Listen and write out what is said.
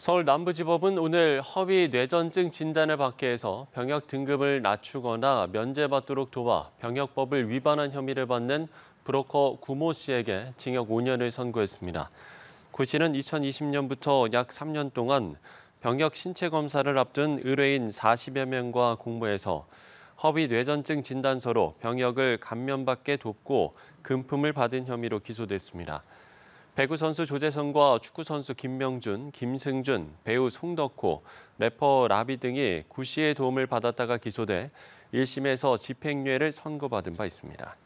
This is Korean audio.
서울 남부지법은 오늘 허위 뇌전증 진단을 받게 해서 병역 등급을 낮추거나 면제받도록 도와 병역법을 위반한 혐의를 받는 브로커 구모 씨에게 징역 5년을 선고했습니다. 구 씨는 2020년부터 약 3년 동안 병역 신체 검사를 앞둔 의뢰인 40여 명과 공모해서 허위 뇌전증 진단서로 병역을 감면받게 돕고 금품을 받은 혐의로 기소됐습니다. 배구 선수 조재성과 축구 선수 김명준, 김승준, 배우 송덕호, 래퍼 라비 등이 구시의 도움을 받았다가 기소돼 1심에서 집행유예를 선고받은 바 있습니다.